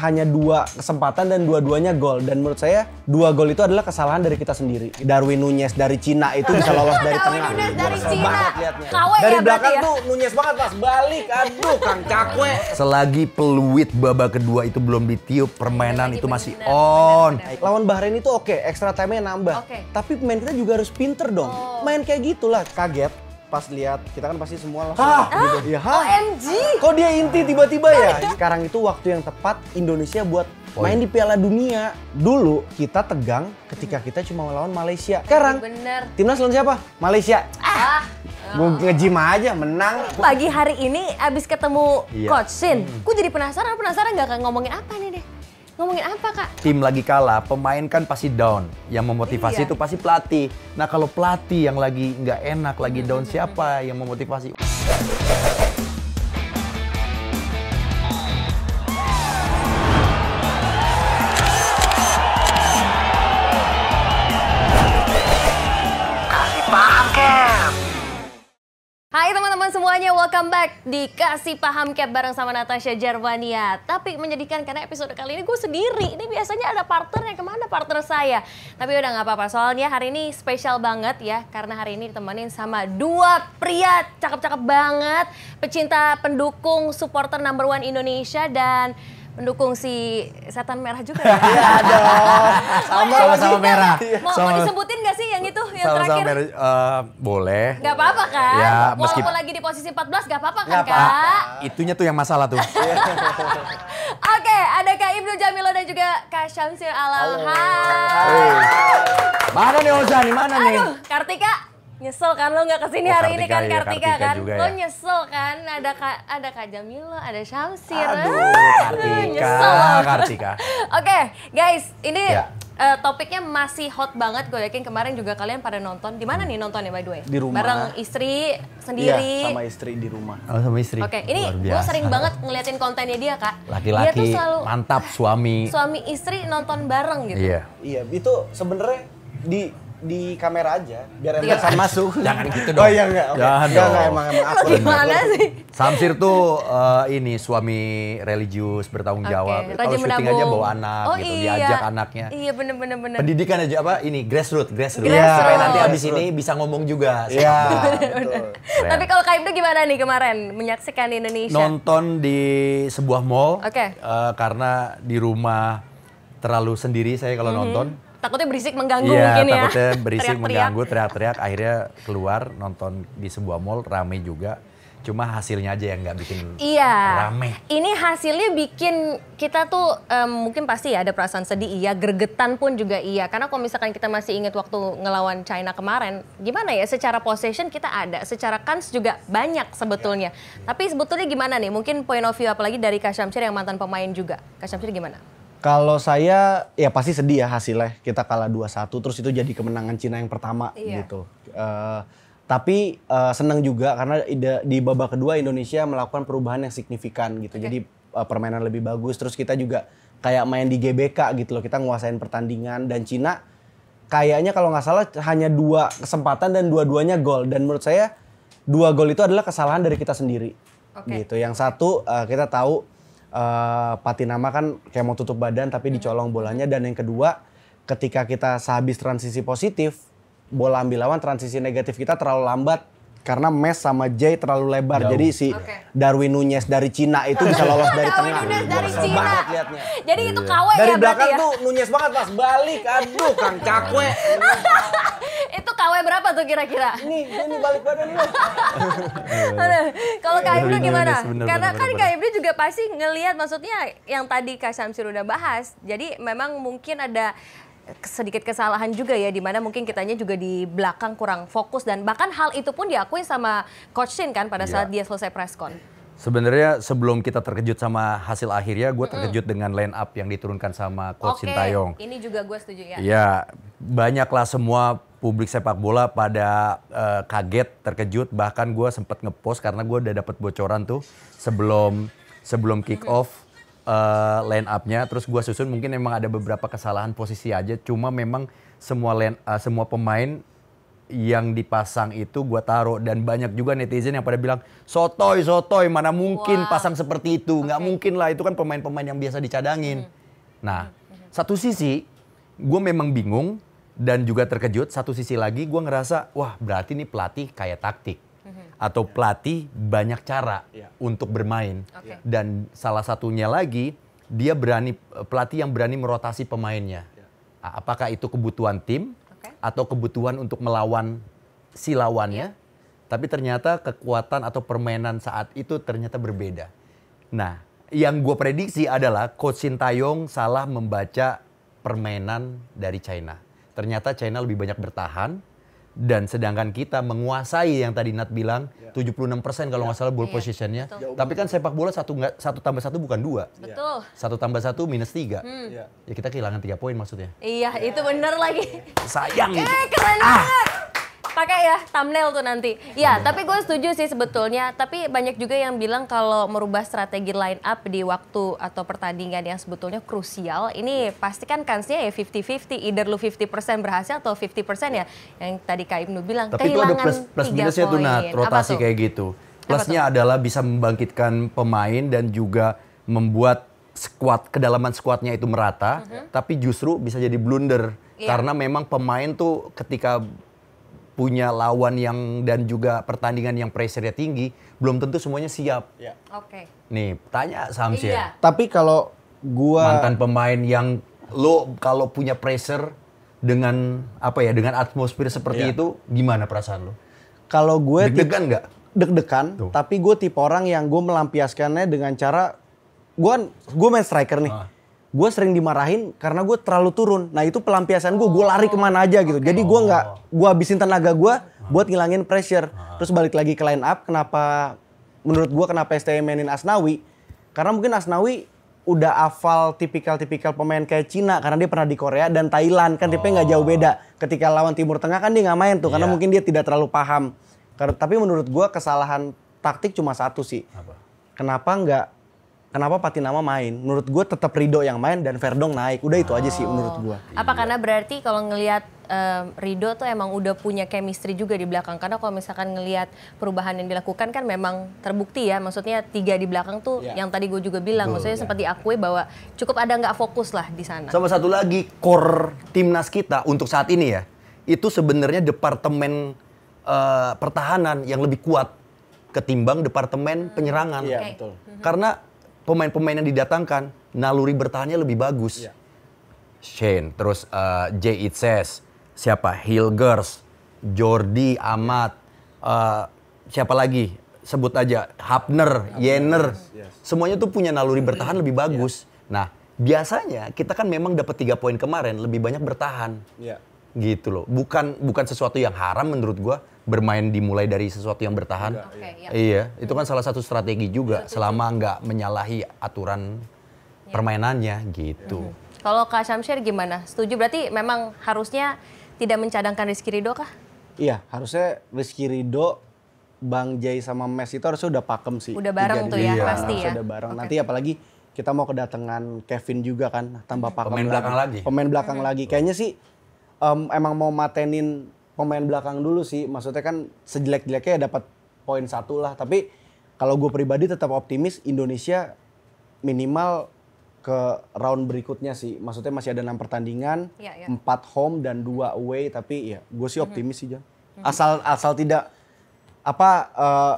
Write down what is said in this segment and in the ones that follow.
hanya dua kesempatan dan dua-duanya gol dan menurut saya dua gol itu adalah kesalahan dari kita sendiri Darwin Nunez dari Cina itu bisa lolos dari tengah Darwin Nunez dari Cina banget Kawe ya dari ya, belakang ya? tuh Nunez banget pas balik aduh Kang Cakwe selagi peluit babak kedua itu belum ditiup permainan itu masih on lawan Bahrain itu oke okay, extra time-nya nambah okay. tapi pemain kita juga harus pinter dong oh. main kayak gitulah kaget pas lihat kita kan pasti semua langsung ah, Ya, ah, OMG. Kok dia inti tiba-tiba ya? Sekarang itu waktu yang tepat Indonesia buat main di Piala Dunia. Dulu kita tegang ketika kita cuma melawan Malaysia. Sekarang Bener. timnas lawan siapa? Malaysia. Ah. ah gue ngejim aja, menang. Pagi hari ini abis ketemu iya. Coach Shin hmm. gue jadi penasaran, penasaran gak akan ngomongin apa nih deh? Ngomongin apa kak? Tim lagi kalah, pemain kan pasti down. Yang memotivasi iya. itu pasti pelatih. Nah kalau pelatih yang lagi nggak enak, lagi down iya, iya, siapa iya. yang memotivasi? welcome back di Kasih Paham Cap bareng sama Natasha Jarwania. Tapi menyedihkan karena episode kali ini gue sendiri. Ini biasanya ada partner yang kemana partner saya? Tapi udah nggak apa-apa, soalnya hari ini spesial banget ya. Karena hari ini ditemenin sama dua pria cakep-cakep banget. Pecinta pendukung supporter number one Indonesia dan mendukung si setan merah juga ya? Iya dong. Sama sama, sama merah. Mau, sama, mau disebutin gak sih yang itu yang sama, terakhir? Sama merah uh, boleh. Gak apa-apa kan? Ya, meski... Walaupun lagi di posisi 14 gak apa-apa kan gak apa. Kak? Itunya tuh yang masalah tuh. Oke, ada Kak Ibnu Jamilo dan juga Kak syamsir Alam. Hai. Mana nih ozan nih? Mana Aduh, nih? Kartika, Nyesel kan lo nggak kesini oh, hari Kartika, ini kan iya, Kartika, Kartika kan? Lo ya. nyesel kan ada ka, ada Kak Jamilo, ada Syamsir. Aduh, eh. Kartika, nyesel. Kartika. Oke, okay, guys, ini ya. uh, topiknya masih hot banget. Gue yakin kemarin juga kalian pada nonton. Di mana nih nontonnya by the way? Di rumah. Bareng istri sendiri. ya, sama istri di rumah. Oh, sama istri. Oke, okay, ini gue sering banget ngeliatin kontennya dia, Kak. Laki-laki dia tuh selalu, mantap suami. Suami istri nonton bareng gitu. Iya. Iya, itu sebenarnya di di kamera aja biar sama masuk. Jangan gitu oh, dong. Oh iya enggak. Okay. Jangan dong. Enggak, emang emang aku. Gimana sih? Samsir tuh uh, ini suami religius bertanggung jawab. Okay. Kalau syuting aja bawa anak oh, gitu, iya. diajak anaknya. Iya benar-benar bener. Pendidikan aja apa ini grassroots grassroots. Grassroot. Ya, supaya nanti abis ini bisa ngomong juga. Iya. Tapi kalau Kaibda gimana nih kemarin menyaksikan Indonesia? Nonton di sebuah mall. Oke. Okay. Uh, eh, karena di rumah terlalu sendiri saya kalau mm -hmm. nonton takutnya berisik mengganggu ya, mungkin ya. takutnya berisik teriak, mengganggu, teriak-teriak. Akhirnya keluar nonton di sebuah mall, rame juga. Cuma hasilnya aja yang nggak bikin iya. rame. Ini hasilnya bikin kita tuh um, mungkin pasti ya ada perasaan sedih iya, gergetan pun juga iya. Karena kalau misalkan kita masih ingat waktu ngelawan China kemarin, gimana ya secara possession kita ada, secara kans juga banyak sebetulnya. Yeah. Tapi sebetulnya gimana nih? Mungkin point of view apalagi dari Syamsir yang mantan pemain juga. Syamsir gimana? Kalau saya ya pasti sedih ya hasilnya kita kalah 2-1 terus itu jadi kemenangan Cina yang pertama iya. gitu. Uh, tapi uh, eh, senang juga karena di babak kedua Indonesia melakukan perubahan yang signifikan gitu. Okay. Jadi uh, permainan lebih bagus terus kita juga kayak main di GBK gitu loh. Kita nguasain pertandingan dan Cina kayaknya kalau nggak salah hanya dua kesempatan dan dua-duanya gol dan menurut saya dua gol itu adalah kesalahan dari kita sendiri. Okay. Gitu. Yang satu uh, kita tahu Eh, Pati nama kan kayak mau tutup badan tapi dicolong bolanya dan yang kedua ketika kita sehabis transisi positif bola ambil lawan transisi negatif kita terlalu lambat karena Mes sama Jay terlalu lebar. Jauh. Jadi si okay. Darwin Nunez dari Cina itu bisa lolos dari tengah. Darwin dari Cina. Banget liatnya. Jadi itu iya. kawe dari ya Dari belakang ya? tuh Nunez banget pas balik. Aduh Kang Cakwe. itu KW berapa tuh kira-kira? ini ini balik badan lu. Kalau Kak Ibnu gimana? Karena kan Kak Ibnu juga pasti ngelihat maksudnya yang tadi Kak Syamsir udah bahas. Jadi memang mungkin ada sedikit kesalahan juga ya di mana mungkin kitanya juga di belakang kurang fokus dan bahkan hal itu pun diakui sama coach Shin kan pada iya. saat dia selesai press Sebenarnya sebelum kita terkejut sama hasil akhirnya, gue terkejut mm dengan line up yang diturunkan sama Coach okay. Sintayong. Ini juga gue setuju ya. Iya, banyaklah semua publik sepak bola pada uh, kaget, terkejut. Bahkan gue sempat ngepost karena gue udah dapet bocoran tuh sebelum sebelum kick off uh, line upnya. Terus gue susun mungkin emang ada beberapa kesalahan posisi aja. Cuma memang semua line, uh, semua pemain yang dipasang itu gue taruh dan banyak juga netizen yang pada bilang sotoy sotoy mana mungkin wow. pasang seperti itu nggak mungkin lah itu kan pemain-pemain yang biasa dicadangin hmm. nah hmm. Hmm. satu sisi gue memang bingung dan juga terkejut satu sisi lagi gue ngerasa wah berarti ini pelatih kayak taktik hmm. atau ya. pelatih banyak cara ya. untuk bermain okay. Ya. dan salah satunya lagi dia berani pelatih yang berani merotasi pemainnya yeah. apakah itu kebutuhan tim atau kebutuhan untuk melawan si lawannya, yeah. tapi ternyata kekuatan atau permainan saat itu ternyata berbeda. Nah, yang gue prediksi adalah Coach Sintayong salah membaca permainan dari China. Ternyata China lebih banyak bertahan, dan sedangkan kita menguasai yang tadi Nat bilang yeah. 76 persen kalau iya. nggak yeah. salah ball yeah. positionnya. Betul. Tapi kan sepak bola satu nggak satu tambah satu bukan dua. Iya. Betul. Satu tambah satu minus tiga. Hmm. Iya. Ya kita kehilangan tiga poin maksudnya. Iya itu benar lagi. Sayang. Eh, keren ah pakai ya thumbnail tuh nanti. Ya, tapi gue setuju sih sebetulnya. Tapi banyak juga yang bilang kalau merubah strategi line up di waktu atau pertandingan yang sebetulnya krusial, ini pastikan kansnya ya 50-50. Either lu 50% berhasil atau 50% ya yang tadi Kak Ibnu bilang. Tapi itu ada plus, plus minusnya tuh nah, rotasi tuh? kayak gitu. Plusnya adalah bisa membangkitkan pemain dan juga membuat squad kedalaman skuadnya itu merata, uh mhm. -huh. tapi justru bisa jadi blunder yeah. karena memang pemain tuh ketika punya lawan yang dan juga pertandingan yang pressure-nya tinggi, belum tentu semuanya siap. Ya. Oke. Okay. Nih, tanya Samsir. Iya. Tapi kalau gua mantan pemain yang lo kalau punya pressure dengan apa ya, dengan atmosfer seperti iya. itu, gimana perasaan lo? Kalau gue deg-degan nggak? Deg-degan, tapi gue tipe orang yang gue melampiaskannya dengan cara gue gue main striker nih. Ah gue sering dimarahin karena gue terlalu turun. Nah itu pelampiasan gue, gue lari kemana aja gitu. Jadi gue nggak, oh. gue habisin tenaga gue ah. buat ngilangin pressure. Ah. Terus balik lagi ke line up, kenapa menurut gue kenapa STM mainin Asnawi? Karena mungkin Asnawi udah afal tipikal-tipikal pemain kayak Cina karena dia pernah di Korea dan Thailand kan tipe nggak oh. jauh beda. Ketika lawan Timur Tengah kan dia nggak main tuh karena iya. mungkin dia tidak terlalu paham. tapi menurut gue kesalahan taktik cuma satu sih. Kenapa nggak kenapa Patinama main. Menurut gue tetap Rido yang main dan Verdong naik. Udah itu aja sih oh. menurut gue. Apa iya. karena berarti kalau ngelihat um, Rido tuh emang udah punya chemistry juga di belakang. Karena kalau misalkan ngelihat perubahan yang dilakukan kan memang terbukti ya. Maksudnya tiga di belakang tuh yeah. yang tadi gue juga bilang. Betul, maksudnya yeah. sempat diakui bahwa cukup ada nggak fokus lah di sana. Sama satu lagi core timnas kita untuk saat ini ya. Itu sebenarnya departemen uh, pertahanan yang lebih kuat ketimbang departemen penyerangan. Iya, iya okay. betul. Mhm. Karena pemain-pemain yang didatangkan naluri bertahannya lebih bagus. Yeah. Shane, terus uh, Jay Itzes, siapa? Hilgers, Jordi Amat, uh, siapa lagi? Sebut aja Hapner, Yener, Yes. Semuanya tuh punya naluri bertahan lebih bagus. Yeah. Nah, biasanya kita kan memang dapat tiga poin kemarin lebih banyak bertahan. Yeah. Gitu loh. Bukan bukan sesuatu yang haram menurut gua, bermain dimulai dari sesuatu yang bertahan. Iya, iya. okay, iya. iya, itu kan salah satu strategi juga selama nggak menyalahi aturan yeah. permainannya gitu. Mm -hmm. Kalau Kak Syamsir gimana? Setuju berarti memang harusnya tidak mencadangkan Rizky Ridho kah? Iya, harusnya Rizky Ridho, Bang Jay sama Mes itu harusnya udah pakem sih. Udah bareng tuh ya, iya. pasti ya. Udah bareng. Okay. Nanti apalagi kita mau kedatangan Kevin juga kan, tambah pakem. Pemain belakang lagi. Pemain belakang -hmm. lagi. Kayaknya sih um, emang mau matenin pemain belakang dulu sih. Maksudnya kan sejelek-jeleknya ya dapat poin satu lah. Tapi kalau gue pribadi tetap optimis Indonesia minimal ke round berikutnya sih. Maksudnya masih ada enam pertandingan, ya, ya. empat home dan dua away. Tapi ya gue sih mhm. optimis mm -hmm. sih Jan. Mhm. Asal asal tidak apa eh,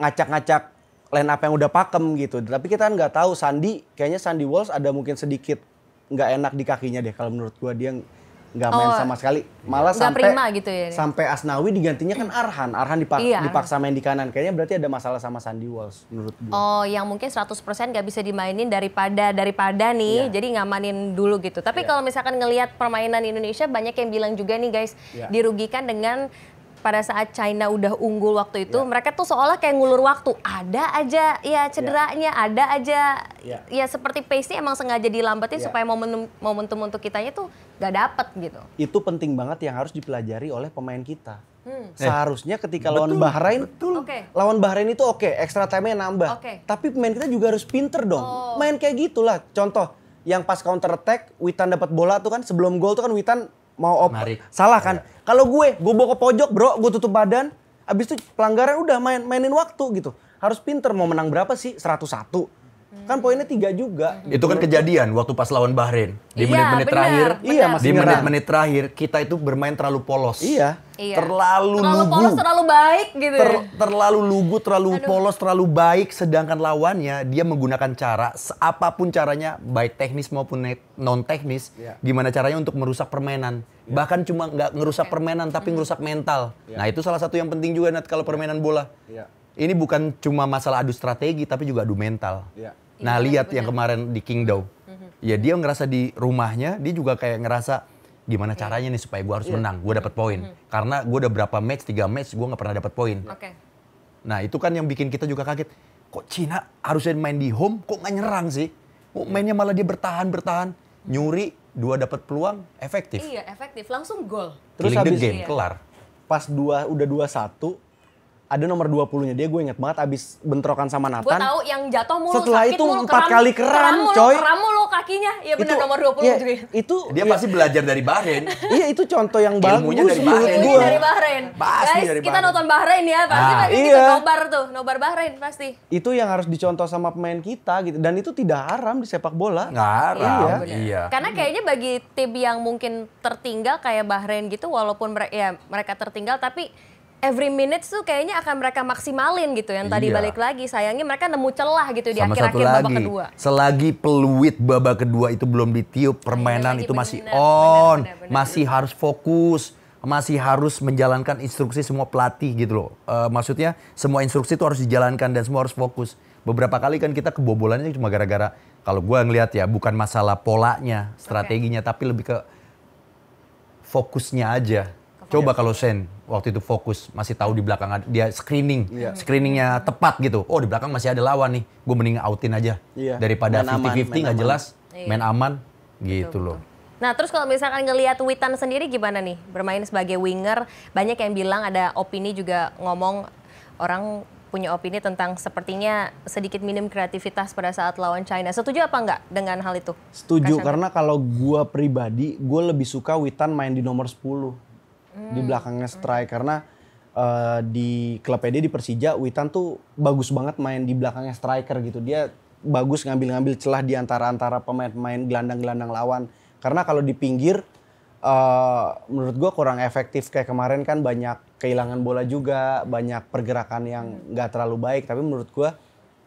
ngacak-ngacak uh, line up yang udah pakem gitu. Tapi kita kan nggak tahu Sandi, kayaknya Sandi Walls ada mungkin sedikit nggak enak di kakinya deh kalau menurut gue dia nggak main oh, sama sekali. Malah sampai gitu ya, sampai Asnawi digantinya kan Arhan. Arhan dipak iya, dipaksa main di kanan. Kayaknya berarti ada masalah sama Sandy Walsh menurut gue. Oh, yang mungkin 100% nggak bisa dimainin daripada daripada nih. yeah. Jadi ngamanin dulu gitu. Tapi yeah. kalau misalkan ngelihat permainan Indonesia banyak yang bilang juga nih guys, yeah. dirugikan dengan pada saat China udah unggul waktu itu, yeah. mereka tuh seolah kayak ngulur waktu. Ada aja ya, ya. cederanya, yeah. ada aja yeah. ya seperti pace-nya emang sengaja dilambatin yeah. supaya momentum momentum untuk kitanya tuh gak dapet gitu. Itu penting banget yang harus dipelajari oleh pemain kita. Hmm. Eh. Seharusnya ketika betul, lawan Bahrain, betul. Okay. lawan Bahrain itu oke, okay, extra time-nya nambah. Okay. Tapi pemain kita juga harus pinter dong. Oh. Main kayak gitulah. Contoh, yang pas counter attack, Witan dapat bola tuh kan sebelum gol tuh kan Witan mau op Marik. salah kan? Yeah. Kalau gue, gue bawa ke pojok bro, gue tutup badan. Abis itu pelanggaran udah main mainin waktu gitu. Harus pinter mau menang berapa sih? 101. satu, Kan poinnya tiga juga. Itu kan kejadian waktu pas lawan Bahrain. Di iya, menit-menit iya, terakhir, Iya, iya, di menit-menit terakhir kita itu bermain terlalu polos. Iya. iya. Terlalu, terlalu lugu. polos, terlalu baik gitu. Ya. Ter, terlalu lugu, terlalu Aduh. polos, terlalu baik. Sedangkan lawannya dia menggunakan cara apapun caranya, baik teknis maupun non teknis, Iya. gimana caranya untuk merusak permainan. Yeah. Bahkan cuma nggak ngerusak permainan tapi ngerusak mental. Yeah. Nah, itu salah satu yang penting juga Nat kalau ya. permainan bola. Yeah. Ini bukan cuma masalah adu strategi tapi juga adu mental. Yeah. Iya, nah, yeah, lihat bener. yang kemarin di Kingdom. Mm-hmm. Ya dia ngerasa di rumahnya dia juga kayak ngerasa gimana iya. caranya nih supaya gue harus yeah. menang, gue dapet poin. Mm-hmm. Karena gue udah berapa match, tiga match gue nggak pernah dapet poin. Okay. Nah, itu kan yang bikin kita juga kaget. Kok Cina harusnya main di home, kok nggak nyerang sih? Kok iya. mainnya malah dia bertahan bertahan, nyuri, dua dapat peluang efektif. Iya, efektif. Langsung gol. Terus habis game, kelar. Pas dua udah dua satu ada nomor 20-nya dia gue inget banget abis bentrokan sama Nathan. Gue tahu yang jatuh mulu Setelah sakit itu empat kali keram, keram coy. Keram mulu kakinya. Iya benar nomor 20 ya, juga. Itu dia ya, pasti belajar dari Bahrain. iya itu contoh yang bagus. Ilmunya dari Bahrain. Ilmunya dari Bahrain. Guys, dari Bahrain. kita nonton Bahrain ya, pasti ah. pasti iya. nobar tuh, nobar Bahrain pasti. Itu yang harus dicontoh sama pemain kita gitu dan itu tidak haram di sepak bola. haram. Iya. iya. iya. Karena kayaknya bagi tim yang mungkin tertinggal kayak Bahrain gitu walaupun ya mereka tertinggal tapi every minute tuh kayaknya akan mereka maksimalin gitu yang tadi iya. balik lagi sayangnya mereka nemu celah gitu Sama di akhir-akhir akhir babak kedua. Selagi peluit babak kedua itu belum ditiup, oh iya, permainan itu bener, masih on, bener, bener, masih harus fokus, masih harus menjalankan instruksi semua pelatih gitu loh. Uh, maksudnya semua instruksi itu harus dijalankan dan semua harus fokus. Beberapa kali kan kita kebobolannya cuma gara-gara kalau gue ngelihat ya bukan masalah polanya, strateginya okay. tapi lebih ke fokusnya aja. Coba kalau Sen waktu itu fokus masih tahu di belakang dia screening yeah. screeningnya tepat gitu oh di belakang masih ada lawan nih gue mending outin aja yeah. daripada fifty fifty nggak jelas yeah. main aman iya. gitu betul, loh betul. Nah, terus kalau misalkan ngelihat Witan sendiri gimana nih bermain sebagai winger? Banyak yang bilang ada opini juga ngomong orang punya opini tentang sepertinya sedikit minim kreativitas pada saat lawan China. Setuju apa enggak dengan hal itu? Setuju Kasian. karena kalau gue pribadi, gue lebih suka Witan main di nomor 10 hmm. di belakangnya strike karena uh, di klubnya dia di Persija Witan tuh bagus banget main di belakangnya striker gitu dia bagus ngambil-ngambil celah di antara-antara pemain-pemain gelandang-gelandang lawan karena kalau di pinggir uh, menurut gue kurang efektif kayak kemarin kan banyak kehilangan bola juga banyak pergerakan yang hmm. nggak terlalu baik tapi menurut gue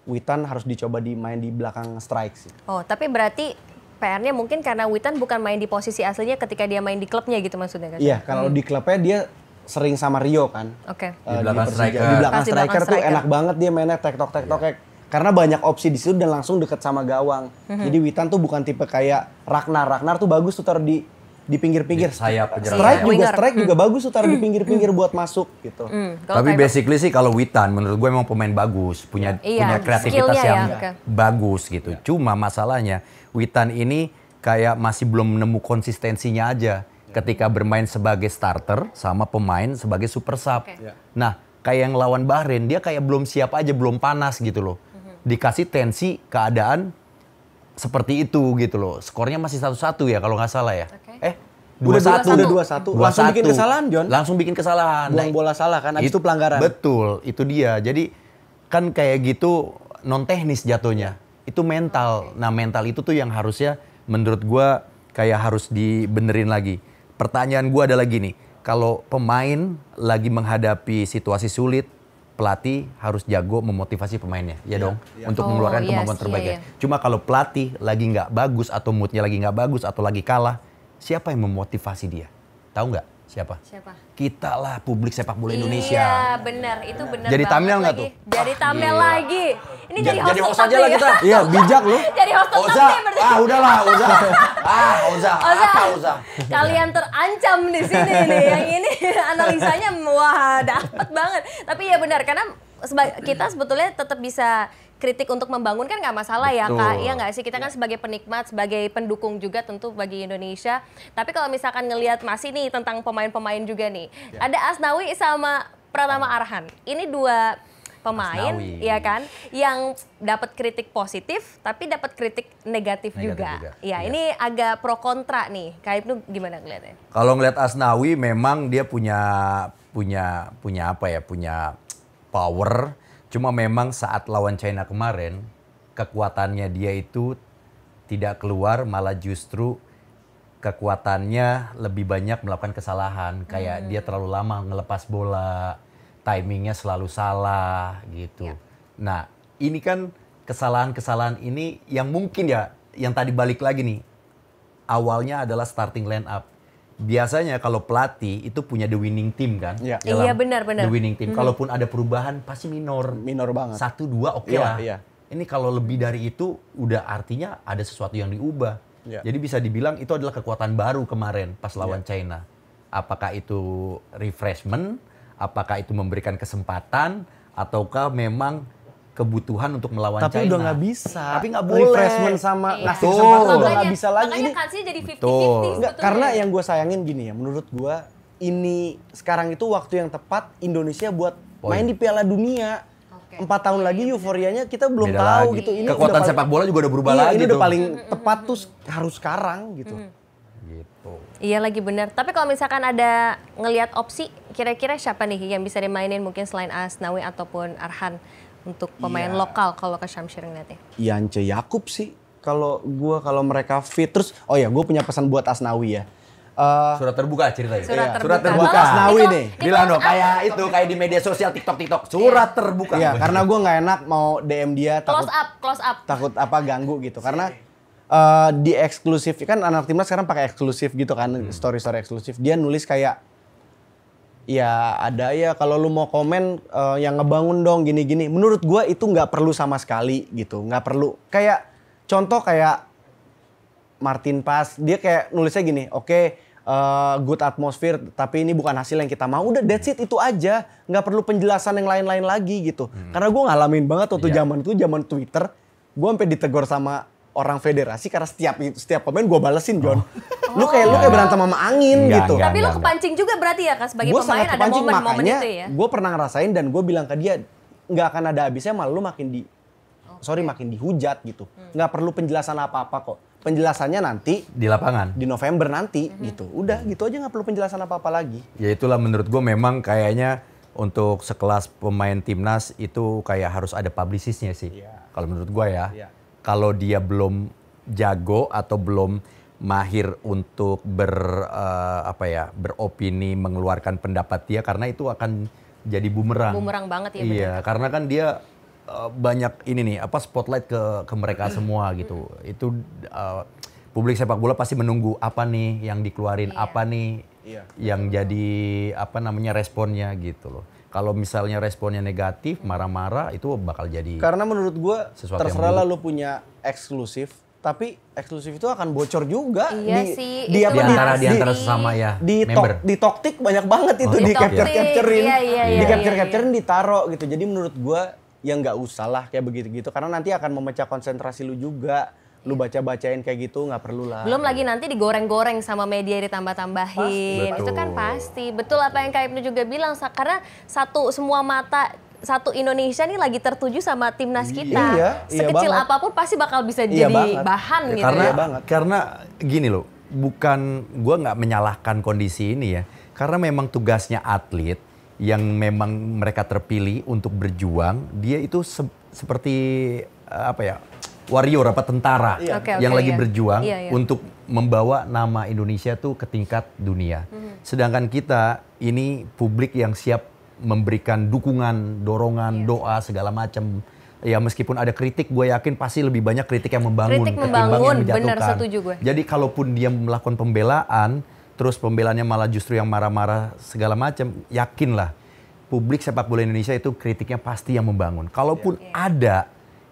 Witan harus dicoba dimain di belakang strike sih. Oh, tapi berarti PR-nya mungkin karena Witan bukan main di posisi aslinya ketika dia main di klubnya gitu maksudnya kan? Iya, kalau hmm. di klubnya dia sering sama Rio kan. Oke. Okay. Eh, uh, di belakang striker. Di belakang striker, belakang striker tuh enak banget dia mainnya tektok tektok yeah. karena banyak opsi di situ dan langsung deket sama gawang. Mm-hmm. Jadi Witan tuh bukan tipe kayak Ragnar. Ragnar tuh bagus tuh taruh di di pinggir-pinggir. Sayap penyerang. Strike juga strike mm. juga bagus tuh taruh di mhm. pinggir-pinggir mhm. buat masuk gitu. Mm. Tapi basically sih kalau Witan menurut gue emang pemain bagus, punya yeah. punya kreativitas ya, yang ya. bagus gitu. Iya. Cuma masalahnya Witan ini kayak masih belum nemu konsistensinya aja ya. ketika bermain sebagai starter sama pemain sebagai super sub. Okay. Ya. Nah, kayak yang lawan Bahrain dia kayak belum siap aja, belum panas gitu loh. Mhm. Dikasih tensi keadaan seperti itu gitu loh. Skornya masih satu-satu ya kalau nggak salah ya. Okay. Eh, dua satu udah dua satu langsung bikin kesalahan John langsung bikin kesalahan buang bola salah kan abis itu pelanggaran betul itu dia jadi kan kayak gitu non teknis jatuhnya itu mental. Nah mental itu tuh yang harusnya menurut gue kayak harus dibenerin lagi. Pertanyaan gue adalah gini, kalau pemain lagi menghadapi situasi sulit, pelatih harus jago memotivasi pemainnya, iya iya. Iya. Oh, ya yeah. dong, yeah. untuk oh, mengeluarkan yes, kemampuan terbaiknya. Yeah, yeah. Cuma kalau pelatih lagi nggak bagus atau moodnya lagi nggak bagus atau lagi kalah, siapa yang memotivasi dia? Tahu nggak? Siapa? Siapa? Kita lah publik sepak bola iya, Indonesia. Iya, benar. Itu benar. Jadi thumbnail nggak tuh? Jadi ah, thumbnail ah, lagi. Ini jadi, jadi host aja lah kita. Iya, bijak loh. jadi host Oza. Berarti. Ah, udahlah, Oza. Ah, Oza. Oza. Apa Oza? Kalian terancam di sini nih. Yang ini analisanya wah, dapat banget. Tapi ya benar karena kita sebetulnya tetap bisa kritik untuk membangun kan nggak masalah ya kak ya nggak sih kita kan iya. sebagai penikmat sebagai pendukung juga tentu bagi Indonesia tapi kalau misalkan ngelihat masih nih tentang pemain-pemain juga nih ya. ada Asnawi sama Pratama Arhan ini dua pemain Asnawi. ya kan yang dapat kritik positif tapi dapat kritik negatif, negatif juga. juga. Ya, ya, ini agak pro kontra nih. kayak itu gimana ngelihatnya? Kalau ngelihat Asnawi memang dia punya punya punya apa ya? Punya power Cuma memang saat lawan China kemarin kekuatannya dia itu tidak keluar malah justru kekuatannya lebih banyak melakukan kesalahan kayak hmm. dia terlalu lama ngelepas bola timingnya selalu salah gitu. Ya. Nah ini kan kesalahan-kesalahan ini yang mungkin ya yang tadi balik lagi nih awalnya adalah starting line up biasanya kalau pelatih itu punya the winning team kan? Iya, yeah. iya benar benar. The winning team. hmm Kalaupun ada perubahan pasti minor. Minor banget. Satu dua oke okay iya, yeah, lah. Iya. Ini kalau lebih dari itu udah artinya ada sesuatu yang diubah. Yeah. Jadi bisa dibilang itu adalah kekuatan baru kemarin pas iya. lawan yeah. China. Apakah itu refreshment? Apakah itu memberikan kesempatan? Ataukah memang kebutuhan untuk melawan tapi China. Tapi udah nggak bisa. Tapi nggak boleh. Refreshment sama iya. ngasih kesempatan udah nggak bisa lagi. Makanya jadi 50-50. Nggak, karena yang gue sayangin gini ya, menurut gue ini sekarang itu waktu yang tepat Indonesia buat Point. main di Piala Dunia. Empat tahun lagi iya, euforianya kita belum Beda tahu lagi. gitu. Ini Kekuatan sepak bola juga udah berubah iya, lagi. Ini tuh. udah paling tepat tuh harus sekarang gitu. Gitu. Iya lagi benar. Tapi kalau misalkan ada ngelihat opsi, kira-kira siapa nih yang bisa dimainin mungkin selain Asnawi ataupun Arhan? untuk iya. pemain yeah. lokal kalau ke Syamsir ngeliatnya? Yance iya, Yakub sih kalau gue kalau mereka fit terus oh ya gue punya pesan buat Asnawi ya uh, surat terbuka ceritanya. Surat iya. terbuka. terbuka. Asnawi nih. Bilang dong kayak itu kayak di media sosial TikTok TikTok. Surat iya. terbuka. Iya, karena gue nggak enak mau DM dia takut close up, close up. Takut apa ganggu gitu. Karena uh, di eksklusif kan anak timnas sekarang pakai eksklusif gitu kan, hmm. story story eksklusif. Dia nulis kayak ya ada ya kalau lu mau komen uh, yang ngebangun dong gini-gini. Menurut gue itu nggak perlu sama sekali gitu, nggak perlu. Kayak contoh kayak Martin Pas, dia kayak nulisnya gini, oke okay, uh, eh, good atmosphere, tapi ini bukan hasil yang kita mau. Udah that's it itu aja, nggak perlu penjelasan yang lain-lain lagi gitu. Hmm. Karena gue ngalamin banget waktu yeah. zaman itu, zaman Twitter, gue sampai ditegor sama orang federasi karena setiap setiap pemain gue balesin John. Oh. lu kayak oh. lu kayak berantem sama angin enggak, gitu. Enggak, Tapi enggak, lu kepancing enggak. juga berarti ya kan sebagai gua pemain ada momen-momen itu ya. Gue pernah ngerasain dan gue bilang ke dia nggak akan ada habisnya malu lu makin di okay. sorry makin dihujat gitu. Hmm. perlu penjelasan apa-apa kok. Penjelasannya nanti di lapangan di November nanti mm -hmm. gitu. Udah gitu aja nggak perlu penjelasan apa-apa lagi. Ya itulah menurut gue memang kayaknya untuk sekelas pemain timnas itu kayak harus ada publisisnya sih. Yeah. Kalau menurut gue ya. Yeah kalau dia belum jago atau belum mahir untuk ber uh, apa ya beropini mengeluarkan pendapat dia karena itu akan jadi bumerang. Bumerang banget ya. Iya, bener. karena kan dia uh, banyak ini nih apa spotlight ke ke mereka semua gitu. Itu uh, publik sepak bola pasti menunggu apa nih yang dikeluarin, iya. apa nih iya. yang jadi apa namanya responnya gitu loh kalau misalnya responnya negatif, marah-marah itu bakal jadi Karena menurut gua sesuatu terserah lah lu punya eksklusif, tapi eksklusif itu akan bocor juga iya di, sih, di di antara di, di antara sesama ya di member. di toktik banyak banget itu oh, di capture capturein iya, iya, iya, di iya, capture capturein iya. ditaro gitu jadi menurut gua ya nggak usah lah kayak begitu gitu karena nanti akan memecah konsentrasi lu juga lu baca-bacain kayak gitu nggak perlu lah. Belum lagi nanti digoreng-goreng sama media ditambah-tambahin. Itu kan pasti. Betul apa yang Kak Ibnu juga bilang karena satu semua mata satu Indonesia nih lagi tertuju sama timnas kita. Iya, iya Sekecil banget. apapun pasti bakal bisa iya jadi banget. bahan ya, gitu. Karena ya. karena gini loh, bukan gue nggak menyalahkan kondisi ini ya. Karena memang tugasnya atlet yang memang mereka terpilih untuk berjuang, dia itu se seperti eh, apa ya? warrior apa tentara yeah. okay, okay, yang lagi yeah. berjuang yeah, yeah. untuk membawa nama Indonesia tuh ke tingkat dunia. Mm-hmm. Sedangkan kita ini publik yang siap memberikan dukungan, dorongan, yeah. doa segala macam. Ya meskipun ada kritik, gue yakin pasti lebih banyak kritik yang membangun kritik ketimbang membangun, yang menjatuhkan. Bener, setuju gue. Jadi kalaupun dia melakukan pembelaan, terus pembelanya malah justru yang marah-marah segala macam, yakinlah publik sepak bola Indonesia itu kritiknya pasti yang membangun. Kalaupun yeah. ada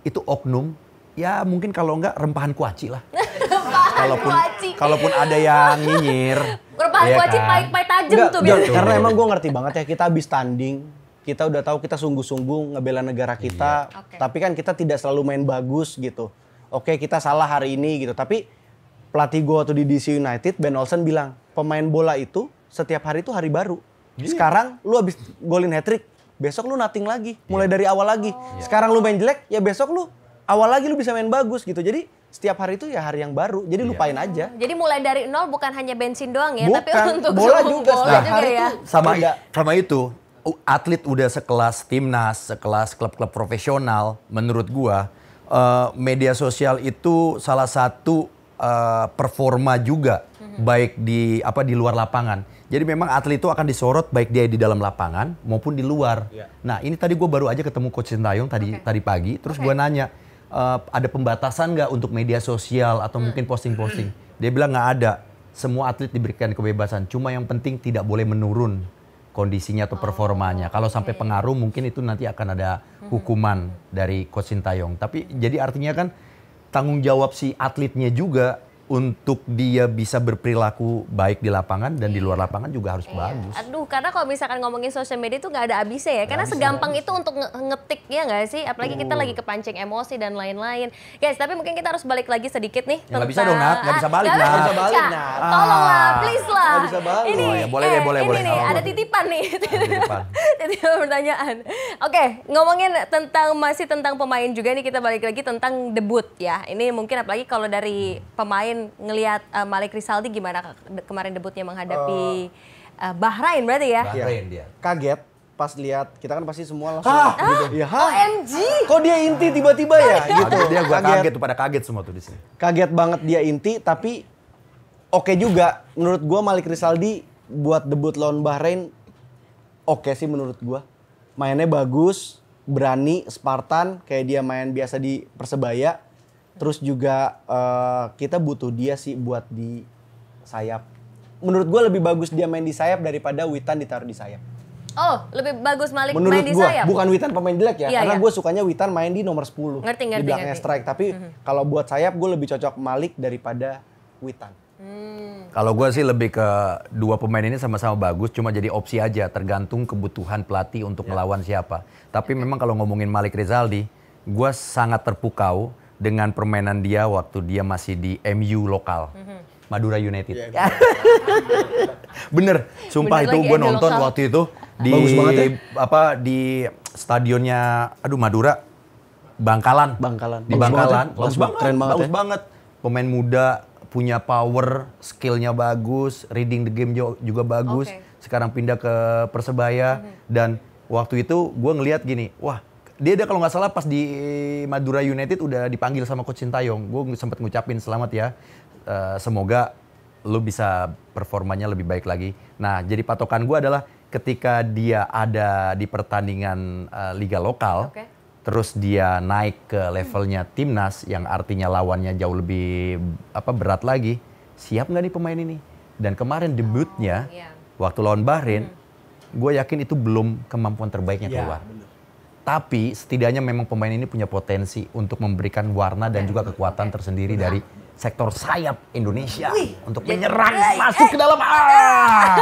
itu oknum ya mungkin kalau enggak rempahan kuaci lah. rempahan kalaupun, kuaci. Kalaupun ada yang nyinyir. rempahan ya kuaci kan? pahit kan? tajam tuh biar. Karena emang gue ngerti banget ya kita habis tanding, kita udah tahu kita sungguh-sungguh ngebela negara iya. kita, iya. okay. tapi kan kita tidak selalu main bagus gitu. Oke, kita salah hari ini gitu, tapi pelatih gue waktu di DC United, Ben Olsen bilang, pemain bola itu setiap hari itu hari baru. Yeah. Sekarang lu habis golin hat-trick, besok lu nothing lagi, mulai yeah. dari awal lagi. Oh. Sekarang lu main jelek, ya besok lu awal lagi lu bisa main bagus gitu. Jadi setiap hari itu ya hari yang baru. Jadi iya. lupain aja. Hmm. Jadi mulai dari nol bukan hanya bensin doang ya, bukan. tapi untuk bola juga. Bola nah, juga hari ya. sama ada. sama itu atlet udah sekelas timnas, sekelas klub-klub profesional menurut gua uh, media sosial itu salah satu uh, performa juga mm-hmm. baik di apa di luar lapangan. Jadi memang atlet itu akan disorot baik dia di dalam lapangan maupun di luar. Yeah. Nah, ini tadi gua baru aja ketemu coach Sintayong tadi okay. tadi pagi terus okay. gue nanya uh, ada pembatasan nggak untuk media sosial atau mungkin hmm. posting-posting? Hmm. Dia bilang nggak ada. Semua atlet diberikan kebebasan. Cuma yang penting tidak boleh menurun kondisinya atau oh. performanya. Oh, Kalau sampai pengaruh mungkin itu nanti akan ada hmm. hukuman dari coach Sintayong. Tapi jadi artinya kan tanggung jawab si atletnya juga untuk dia bisa berperilaku baik di lapangan dan di luar lapangan juga harus iya. bagus. Aduh, karena kalau misalkan ngomongin sosial media itu nggak ada habisnya ya. karena segampang itu untuk nge ngetik ya nggak sih? Apalagi uh. kita lagi kepancing emosi dan lain-lain. Guys, tapi mungkin kita harus balik lagi sedikit nih. Ya, nggak bisa dong, Nat. Nggak bisa balik, Nat. Nggak bisa balik, Nat. Tolonglah, ah. please lah. Nggak bisa balik. Ini, oh, ya, boleh eh, boleh, ini boleh. Nih, ada titipan nih. Titipan. titipan pertanyaan. Oke, ngomongin tentang masih tentang pemain juga nih kita balik lagi tentang debut ya. Ini mungkin apalagi kalau dari pemain kemarin ngelihat uh, Malik Rizaldi gimana kemarin debutnya menghadapi uh, uh, Bahrain berarti ya? Bahrain iya. dia. Kaget pas lihat kita kan pasti semua langsung ah, gitu. Ah, ya, OMG. Oh, Kok dia inti tiba-tiba ya gitu. dia gua kaget. kaget tuh pada kaget semua tuh di sini. Kaget banget dia inti tapi oke okay juga menurut gua Malik Rizaldi buat debut lawan Bahrain oke okay sih menurut gua. Mainnya bagus, berani, Spartan kayak dia main biasa di Persebaya Terus juga uh, kita butuh dia sih buat di sayap. Menurut gue lebih bagus dia main di sayap daripada Witan ditaruh di sayap. Oh, lebih bagus Malik Menurut main di gua, sayap. Bukan Witan pemain jelek ya, iya, karena iya. gue sukanya Witan main di nomor 10. Ngerti, ngerti, di belakangnya strike. Tapi mm -hmm. kalau buat sayap gue lebih cocok Malik daripada Witan. Hmm. Kalau gue sih lebih ke dua pemain ini sama-sama bagus, cuma jadi opsi aja tergantung kebutuhan pelatih untuk yeah. melawan siapa. Tapi memang kalau ngomongin Malik Rizaldi, gue sangat terpukau dengan permainan dia waktu dia masih di MU lokal. Mm-hmm. Madura United. Yeah. Iya. Bener, sumpah Bener itu gue nonton lokal. waktu itu di Bagus ya? apa di stadionnya aduh Madura Bangkalan. Bangkalan. Di Bangkalan. Ya. Banget, ya? banget. banget. ya? banget. Pemain muda punya power, skillnya bagus, reading the game juga bagus. Okay. Sekarang pindah ke Persebaya mm -hmm. dan waktu itu gue ngelihat gini, wah dia ada kalau nggak salah pas di Madura United udah dipanggil sama coach Sintayong. Gue sempat ngucapin selamat ya. Uh, semoga lu bisa performanya lebih baik lagi. Nah, jadi patokan gue adalah ketika dia ada di pertandingan uh, liga lokal, okay. terus dia naik ke levelnya timnas yang artinya lawannya jauh lebih apa berat lagi, siap nggak nih pemain ini? Dan kemarin debutnya oh, yeah. waktu lawan Bahrain, hmm. gue yakin itu belum kemampuan terbaiknya iya, keluar. Yeah, tapi setidaknya memang pemain ini punya potensi untuk memberikan warna dan juga kekuatan tersendiri dari sektor sayap Indonesia Wih, untuk menyerang eh, masuk eh, ke dalam ah.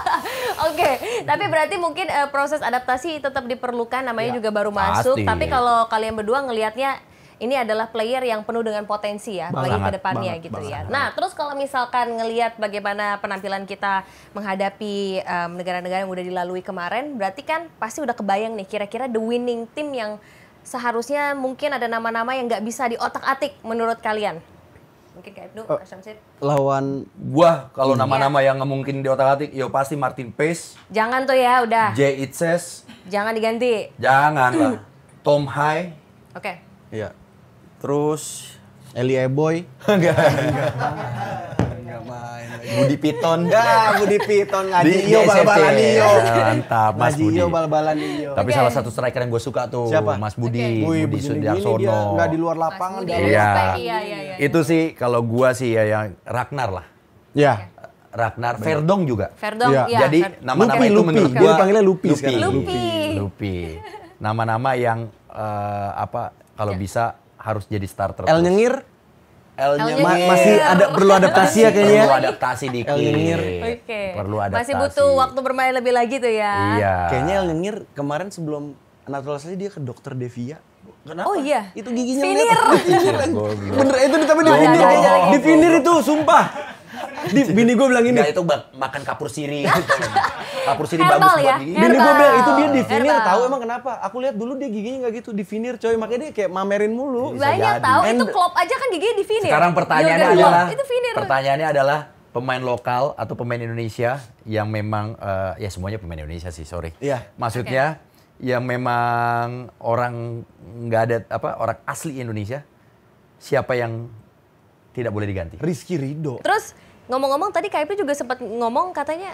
Oke, tapi berarti mungkin uh, proses adaptasi tetap diperlukan namanya ya, juga baru masuk, tapi kalau kalian berdua ngelihatnya ini adalah player yang penuh dengan potensi ya, bagi bagi kedepannya banget, gitu banget, ya. Banget. Nah, terus kalau misalkan ngelihat bagaimana penampilan kita menghadapi negara-negara um, yang udah dilalui kemarin, berarti kan pasti udah kebayang nih kira-kira the winning team yang seharusnya mungkin ada nama-nama yang nggak bisa diotak-atik menurut kalian mungkin kayak Ibnu, uh, Lawan gua kalau nama-nama yang nggak mungkin diotak atik, yo pasti Martin Pace. Jangan tuh ya, udah. J Itses. Jangan diganti. Jangan lah. Tom Hai. Oke. Okay. Iya. Terus Eli Eboy. enggak. enggak. main. Budi Piton. Enggak, Budi Piton ngaji Iyo iya, bal-balan iya, Iyo. Iya, mantap, Mas Budi. Iyo bal-balan Iyo. Tapi okay. salah satu striker yang gue suka tuh, Siapa? Mas Budi, okay. Budi, Sudarsono. Enggak di luar lapangan, enggak iya. iya, iya, iya. Itu sih kalau gue sih ya yang Ragnar lah. Iya. Ragnar Ferdong juga. Ferdong ya. Jadi nama-nama itu menurut gua panggilnya Lupi, Lupi. Lupi. Lupi. Nama-nama yang uh, apa kalau bisa harus jadi starter. El nyengir? El nyengir. masih ada perlu adaptasi ya kayaknya. Perlu adaptasi dikit. El nyengir. Oke. Perlu adaptasi. Masih butuh waktu bermain lebih lagi tuh ya. Iya. Kayaknya El nyengir kemarin sebelum naturalisasi dia ke dokter Devia. Kenapa? Oh iya. Itu giginya finir. Bener itu tapi di finir. Di finir gitu. itu sumpah di bini gue bilang ini. itu bak makan kapur sirih. Gitu. kapur sirih Herbal bagus ya? buat gigi. Bini gue bilang itu dia di tahu emang kenapa? Aku lihat dulu dia giginya nggak gitu di veneer coy. Makanya dia kayak mamerin mulu. Banyak tahu itu klop aja kan giginya di Sekarang pertanyaannya adalah itu Pertanyaannya adalah pemain lokal atau pemain Indonesia yang memang uh, ya semuanya pemain Indonesia sih, sorry. Iya. Maksudnya okay yang memang orang nggak ada apa orang asli Indonesia siapa yang tidak boleh diganti Rizky Rido terus Ngomong-ngomong tadi Kak Ibu juga sempat ngomong katanya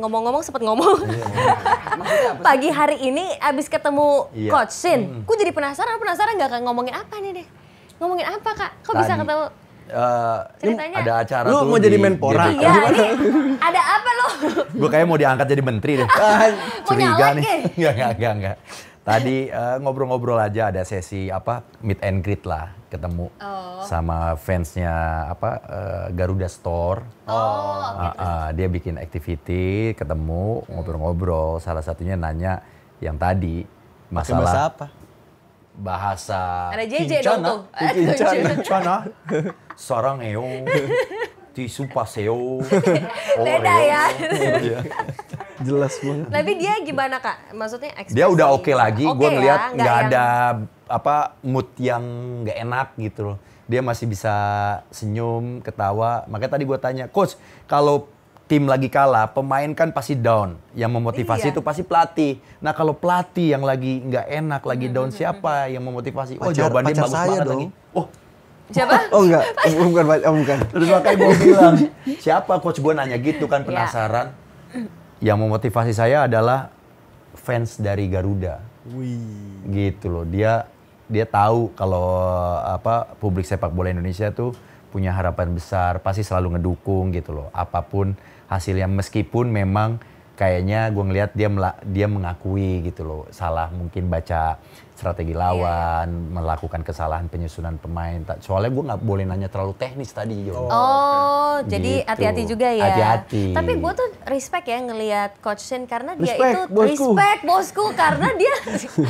ngomong-ngomong sempat ngomong. Iya. Pagi hari ini abis ketemu iya. Coach Sin, mm. ku jadi penasaran, penasaran nggak Kak ngomongin apa nih deh? Ngomongin apa Kak? Kok bisa ketemu? Uh, Ceritanya. ada acara lu tuh mau jadi menpora iya, ini ada apa lo gue kayak mau diangkat jadi menteri deh mau curiga nih ya? nggak nggak nggak Tadi eh, ngobrol-ngobrol uh, aja ada sesi apa meet and greet lah ketemu oh. sama fansnya apa uh, Garuda Store. Oh. Uh, uh, dia bikin activity, ketemu hmm. ngobrol-ngobrol. Salah satunya nanya yang tadi masalah bahasa apa? Bahasa ada JJ Kincana. dong tuh. Kincana. Kincana. Sarang eo. Tisu paseo. Beda ya. jelas banget. Tapi dia gimana kak? Maksudnya ekspresi. Dia udah oke okay lagi. Okay gue ya, ngeliat ya, nggak yang... ada apa mood yang nggak enak gitu loh. Dia masih bisa senyum, ketawa. Makanya tadi gue tanya, coach kalau tim lagi kalah, pemain kan pasti down. Yang memotivasi iya. itu pasti pelatih. Nah kalau pelatih yang lagi nggak enak, lagi hmm, down hmm, siapa hmm, yang memotivasi? oh jawabannya pacar dia banget dong. lagi. Oh Siapa? Oh enggak, oh, bukan, oh bukan. Terus makanya gue bilang, siapa coach gue nanya gitu kan iya. penasaran. Yeah yang memotivasi saya adalah fans dari Garuda. Wih. Gitu loh. Dia dia tahu kalau apa publik sepak bola Indonesia tuh punya harapan besar, pasti selalu ngedukung gitu loh. Apapun hasilnya meskipun memang kayaknya gue ngelihat dia dia mengakui gitu loh salah mungkin baca strategi iya. lawan, yeah. melakukan kesalahan penyusunan pemain. Tak Soalnya gue nggak boleh nanya terlalu teknis tadi. Oh, oh gitu. jadi hati-hati juga ya. Hati-hati. Tapi gue tuh respect ya ngelihat Coach Shin karena dia respect, itu bosku. respect bosku karena dia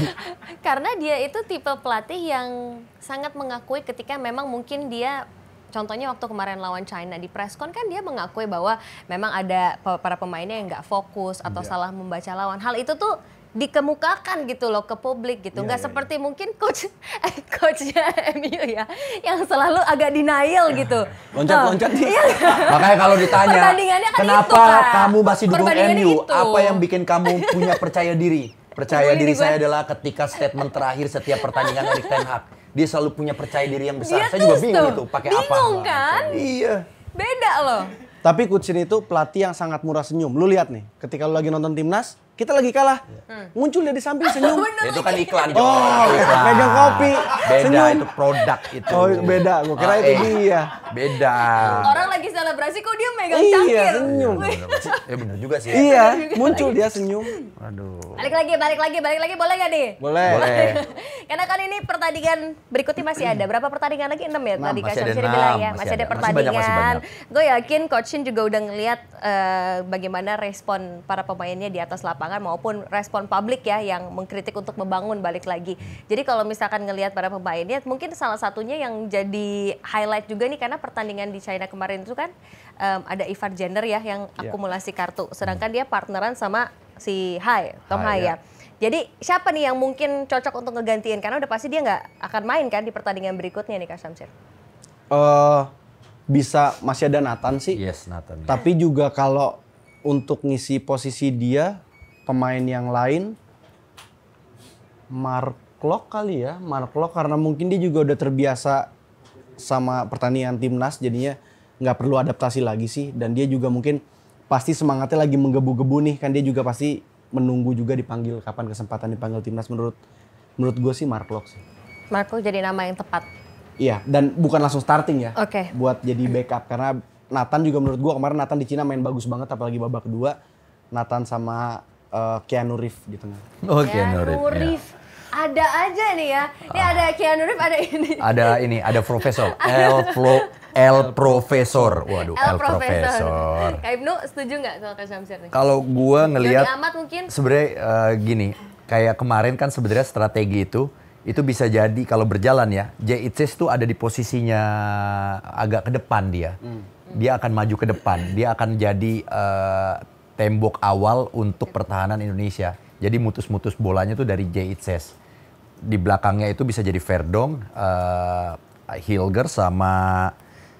karena dia itu tipe pelatih yang sangat mengakui ketika memang mungkin dia contohnya waktu kemarin lawan China di presscon kan dia mengakui bahwa memang ada para pemainnya yang nggak fokus atau yeah. salah membaca lawan. Hal itu tuh dikemukakan gitu loh ke publik gitu. Enggak iya, yeah, yeah, seperti yeah. mungkin coach eh, coachnya MU ya yang selalu agak denial iya, gitu. Iya. Loncat-loncat sih. Loncat, Makanya kalau ditanya kan kenapa itu, kan? kamu masih dukung MU? Itu. Apa yang bikin kamu punya percaya diri? Percaya diri saya adalah ketika statement terakhir setiap pertandingan Erik Ten Hag. Dia selalu punya percaya diri yang besar. Dia saya juga bingung tuh. itu pakai apa. Bingung kan? iya. Beda loh. Tapi Kucin itu pelatih yang sangat murah senyum. Lu lihat nih, ketika lu lagi nonton timnas, kita lagi kalah. Hmm. Muncul dia di samping senyum. Bener, itu kan iklan. Oh, oh iklan. megang kopi. Beda senyum. itu produk itu. Oh, beda. Gue kira oh, itu eh. dia. Beda. Orang lagi selebrasi kok dia megang iya, cangkir. Iya, senyum. ya eh, benar juga sih. Ya. Iya, muncul dia senyum. Aduh. Balik lagi, balik lagi, balik lagi boleh gak deh? Boleh. boleh. Karena kan ini pertandingan berikutnya masih ada. Berapa pertandingan lagi? 6 ya 6, tadi Kak Syamsiri bilang ya. Masih, masih ada, ada pertandingan. Gue yakin Coachin juga udah ngeliat uh, bagaimana respon para pemainnya di atas lapangan lapangan maupun respon publik ya yang mengkritik untuk membangun balik lagi. Jadi kalau misalkan ngelihat para pemainnya mungkin salah satunya yang jadi highlight juga nih karena pertandingan di China kemarin itu kan um, ada Ivan Jenner ya yang iya. akumulasi kartu sedangkan dia partneran sama si Hai, Tom Hai, Hai ya. ya. Jadi siapa nih yang mungkin cocok untuk ngegantiin? Karena udah pasti dia nggak akan main kan di pertandingan berikutnya nih Kak Syamsir. Uh, bisa masih ada Nathan sih. Yes Nathan. Iya. Tapi juga kalau untuk ngisi posisi dia pemain yang lain Mark Lok kali ya Mark Lok karena mungkin dia juga udah terbiasa sama pertanian timnas jadinya nggak perlu adaptasi lagi sih dan dia juga mungkin pasti semangatnya lagi menggebu-gebu nih kan dia juga pasti menunggu juga dipanggil kapan kesempatan dipanggil timnas menurut menurut gue sih Mark Lok sih Mark Lok jadi nama yang tepat iya dan bukan langsung starting ya oke okay. buat jadi backup karena Nathan juga menurut gue kemarin Nathan di Cina main bagus banget apalagi babak kedua Nathan sama uh, Keanu Reeves di tengah. Oh, Keanu, Keanu iya. Reeves. Ya. Ada aja nih ya. Ini uh, ada Keanu Reeves, ada ini. Ada ini, ada profesor. El Flo El Profesor. Waduh, El, El Profesor. Kak Ibnu setuju nggak sama Kak Syamsir nih? Kalau gue ngeliat, amat Sebenarnya uh, gini, kayak kemarin kan sebenarnya strategi itu itu bisa jadi kalau berjalan ya, J. tuh ada di posisinya agak ke depan dia. Hmm. Dia akan maju ke depan, dia akan jadi uh, tembok awal untuk pertahanan Indonesia. Jadi mutus-mutus bolanya tuh dari Jay Itzes Di belakangnya itu bisa jadi Verdong, uh, Hilger sama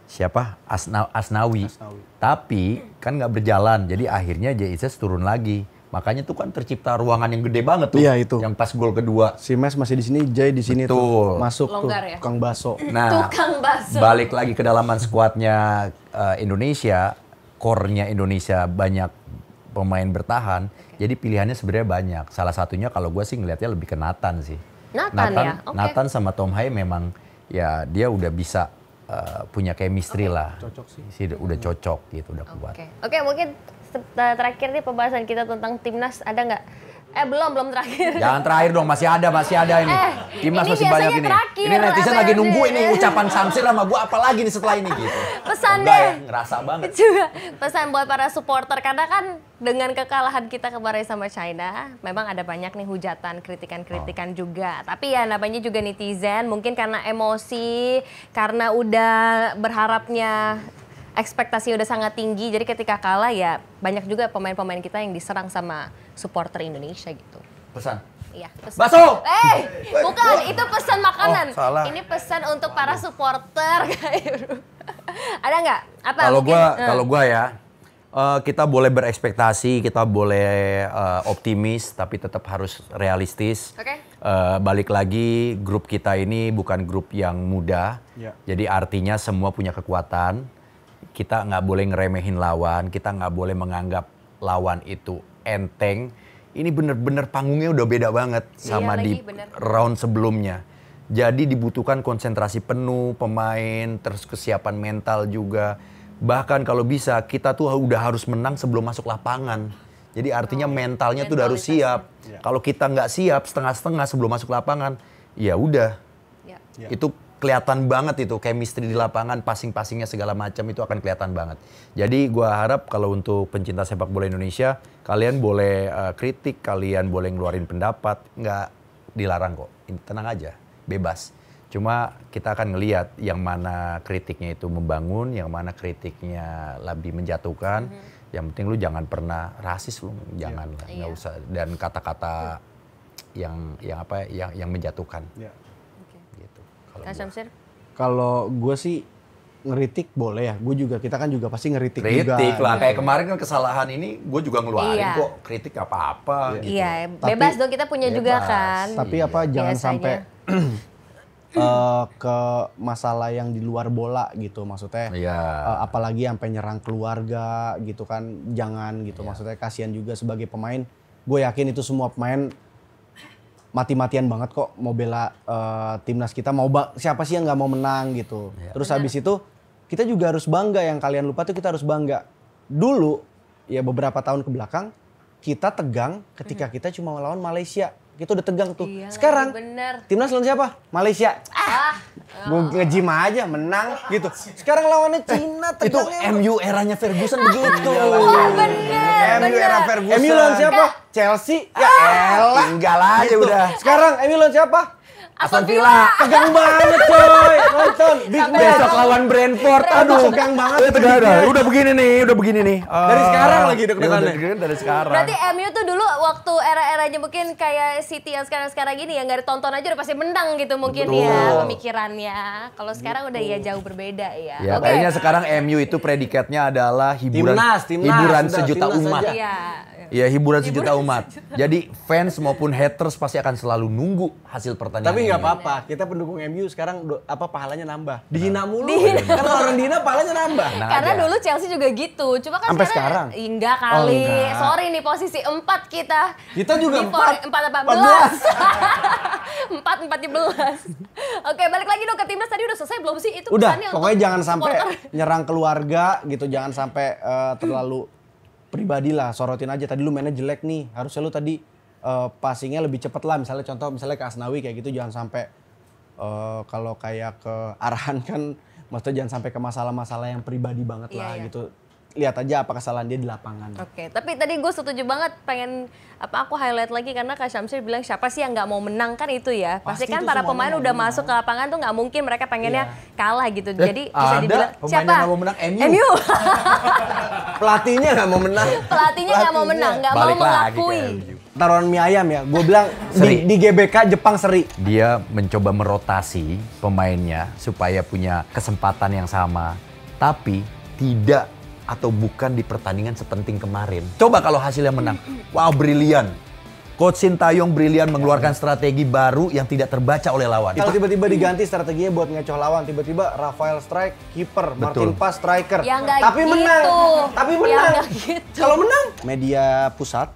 siapa Asna, Asnawi. Asnawi. Tapi kan nggak berjalan, jadi akhirnya Itzes turun lagi. Makanya tuh kan tercipta ruangan yang gede banget tuh. Iya itu. Yang pas gol kedua. Si Mes masih di sini, Jay di sini Betul. tuh. Masuk Longgar tuh, ya? tukang baso. Nah, tukang baso. balik lagi ke dalaman skuadnya uh, eh, Indonesia, core Indonesia banyak pemain bertahan, jadi pilihannya sebenarnya banyak. Salah satunya kalau gue sih ngelihatnya lebih ke Nathan sih. Nathan, Nathan ya? Okay. Nathan sama Tom Hai memang ya dia udah bisa uh, punya chemistry okay. lah. Cocok sih. sih udah cocok gitu, udah okay. kuat. Oke, okay, mungkin terakhir nih pembahasan kita tentang timnas ada nggak Eh belum, belum terakhir. Jangan terakhir dong, masih ada, masih ada ini. Eh, Timnas masih banyak ini. Terakhir, ini netizen lagi ya, nunggu ini ucapan Samsir sama gue apalagi lagi nih setelah ini gitu. Pesan Enggak deh. Ya, ngerasa banget. Juga pesan buat para supporter karena kan dengan kekalahan kita kemarin sama China, memang ada banyak nih hujatan, kritikan-kritikan oh. juga. Tapi ya namanya juga netizen, mungkin karena emosi, karena udah berharapnya ekspektasi udah sangat tinggi. Jadi ketika kalah ya banyak juga pemain-pemain kita yang diserang sama supporter Indonesia gitu. Pesan. Iya. Baso! Eh, bukan itu pesan makanan. Oh, salah. Ini pesan untuk para supporter kayak gitu. Ada nggak? Apa? Kalau gua, hmm. kalau gua ya, uh, kita boleh berekspektasi, kita boleh uh, optimis, tapi tetap harus realistis. Okay. Uh, balik lagi, grup kita ini bukan grup yang mudah. Yeah. Jadi artinya semua punya kekuatan kita nggak boleh ngeremehin lawan, kita nggak boleh menganggap lawan itu enteng. Ini bener-bener panggungnya udah beda banget iya, sama di bener. round sebelumnya. Jadi dibutuhkan konsentrasi penuh pemain, terus kesiapan mental juga. Bahkan kalau bisa kita tuh udah harus menang sebelum masuk lapangan. Jadi artinya oh, mentalnya tuh udah harus siap. Ya. Kalau kita nggak siap setengah-setengah sebelum masuk lapangan, ya udah. Ya. ya. Itu kelihatan banget itu chemistry di lapangan, passing-passingnya segala macam itu akan kelihatan banget. Jadi gue harap kalau untuk pencinta sepak bola Indonesia, kalian boleh uh, kritik, kalian boleh ngeluarin pendapat, nggak dilarang kok. Tenang aja, bebas. Cuma kita akan ngelihat yang mana kritiknya itu membangun, yang mana kritiknya lebih menjatuhkan. Mm -hmm. Yang penting lu jangan pernah rasis lu, jangan iya. nggak yeah. usah dan kata-kata yang yang apa ya, yang yang menjatuhkan. Yeah. Kang Kalau gue sih ngeritik boleh ya. Gue juga kita kan juga pasti ngeritik, kritik juga. Kritik lah. Gitu. Kayak kemarin kan kesalahan ini gue juga ngeluarin iya. kok kritik apa-apa iya. gitu. Iya, bebas Tapi, dong kita punya bebas. juga kan. Tapi apa iya. jangan Biasanya. sampai uh, ke masalah yang di luar bola gitu maksudnya. yeah. Iya. Uh, apalagi sampai nyerang keluarga gitu kan jangan gitu yeah. maksudnya kasihan juga sebagai pemain. Gue yakin itu semua pemain mati-matian banget kok mau bela uh, timnas kita mau siapa sih yang nggak mau menang gitu. Ya. Terus habis itu kita juga harus bangga yang kalian lupa tuh kita harus bangga. Dulu ya beberapa tahun ke belakang kita tegang ketika kita cuma melawan Malaysia. Itu udah tegang tuh. Iya Sekarang iya, bener. timnas lawan siapa? Malaysia. Ah, ah. Oh. ngejim aja, menang gitu. Sekarang lawannya eh, Cina tegangnya. Itu ya. MU eranya Ferguson ah, begitu. Iya, oh bener. MU era Ferguson. MU lawan siapa? Chelsea. Ya ah. elah. Tinggal aja gitu. udah. Ah. Sekarang MU lawan siapa? Aston Villa. Tegang banget coy. Nonton. Besok lawan Brentford. Aduh, tegang banget. Eh, udah, udah, udah begini nih, udah begini nih. dari ah, sekarang lagi iya, deg-degannya. Ya, dari sekarang. Berarti MU tuh dulu waktu era-eranya mungkin kayak City yang sekarang-sekarang gini ya nggak ditonton aja udah pasti menang gitu mungkin ya pemikirannya. Kalau sekarang udah ya jauh berbeda ya. Ya, okay. kayaknya sekarang MU itu predikatnya adalah hiburan timnas, timnas, hiburan sejuta umat. Iya. Ya hiburan, hiburan sejuta umat. Jadi fans maupun haters pasti akan selalu nunggu hasil pertandingan. Tapi tapi nggak iya. apa-apa. Kita pendukung MU sekarang do, apa pahalanya nambah. Dihina mulu. Dihina. Kan orang dihina pahalanya nambah. Nah, Karena aja. dulu Chelsea juga gitu. Cuma kan Sampai sekarang. sekarang? Enggak oh, kali. Oh, enggak. Sorry nih posisi 4 kita. Kita juga 4. 4 14. 4 14. Oke, balik lagi dong ke timnas tadi udah selesai belum sih itu udah, pokoknya jangan supporter. sampai nyerang keluarga gitu, jangan sampai uh, terlalu pribadi lah, sorotin aja. Tadi lu mainnya jelek nih, harusnya lu tadi uh, passingnya lebih cepat lah misalnya contoh misalnya ke Asnawi kayak gitu jangan sampai uh, kalau kayak ke Arhan kan maksudnya jangan sampai ke masalah-masalah yang pribadi banget iya, lah yeah. gitu lihat aja apa kesalahan dia di lapangan. Oke, okay. tapi tadi gue setuju banget pengen apa aku highlight lagi karena Kak Syamsir bilang siapa sih yang nggak mau menang kan itu ya. Pasti, Pasti kan para pemain udah menang. masuk ke lapangan tuh nggak mungkin mereka pengennya yeah. kalah gitu. Eh, Jadi bisa dibilang pemain siapa? Yang gak mau menang MU. MU. Pelatihnya nggak mau menang. Pelatihnya nggak mau menang, nggak mau mengakui taruhan mie ayam ya. Gue bilang Di, di GBK Jepang seri. Dia mencoba merotasi pemainnya supaya punya kesempatan yang sama, tapi tidak atau bukan di pertandingan sepenting kemarin. Coba kalau hasilnya menang, wow brilian. Coach Sintayong brilian mengeluarkan strategi baru yang tidak terbaca oleh lawan. Kalau tiba-tiba diganti strateginya buat ngecoh lawan, tiba-tiba Rafael strike, kiper, Martin Pas striker. Ya, tapi gitu. menang. Tapi ya menang. Ya, gitu. Kalau menang, media pusat.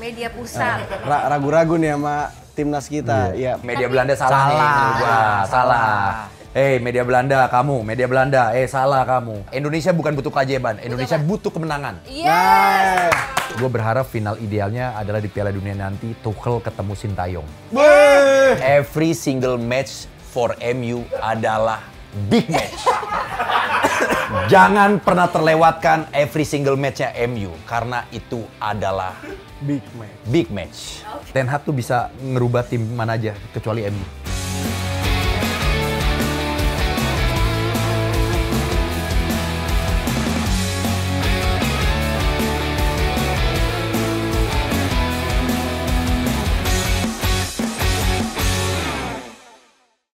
Media pusat. Eh, ragu-ragu nih sama timnas kita. Iya. Ya, media tapi, Belanda salah, salah nih. Salah. salah. salah hey eh, media Belanda kamu, media Belanda, eh salah kamu. Indonesia bukan butuh keajaiban, Indonesia butuh, butuh kemenangan. Yes. Nice. Gue berharap final idealnya adalah di Piala Dunia nanti Tuchel ketemu Sintayong. Yeah. Every single match for MU adalah big match. Jangan pernah terlewatkan every single matchnya MU karena itu adalah big match. Big match. Okay. Ten Hag tuh bisa ngerubah tim mana aja kecuali MU.